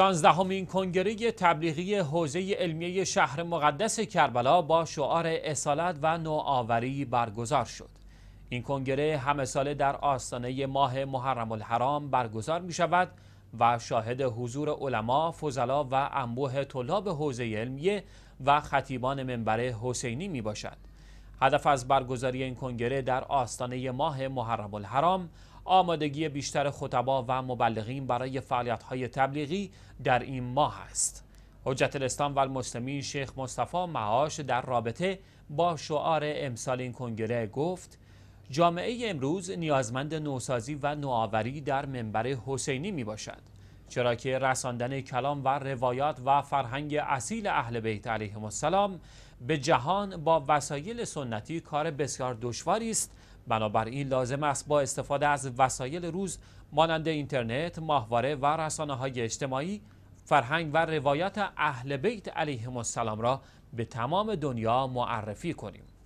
همین کنگره تبلیغی حوزه علمیه شهر مقدس کربلا با شعار اصالت و نوآوری برگزار شد. این کنگره همه ساله در آستانه ماه محرم الحرام برگزار می شود و شاهد حضور علما، فضلا و انبوه طلاب حوزه علمیه و خطیبان منبر حسینی می باشد. هدف از برگزاری این کنگره در آستانه ماه محرم الحرام آمادگی بیشتر خطبا و مبلغین برای فعالیت‌های تبلیغی در این ماه است. حجت الاسلام و المسلمین شیخ مصطفی معاش در رابطه با شعار امسال این کنگره گفت جامعه امروز نیازمند نوسازی و نوآوری در منبر حسینی می باشد. چرا که رساندن کلام و روایات و فرهنگ اصیل اهل بیت علیه السلام به جهان با وسایل سنتی کار بسیار دشواری است بنابراین لازم است با استفاده از وسایل روز مانند اینترنت، ماهواره و رسانه های اجتماعی فرهنگ و روایات اهل بیت علیه السلام را به تمام دنیا معرفی کنیم.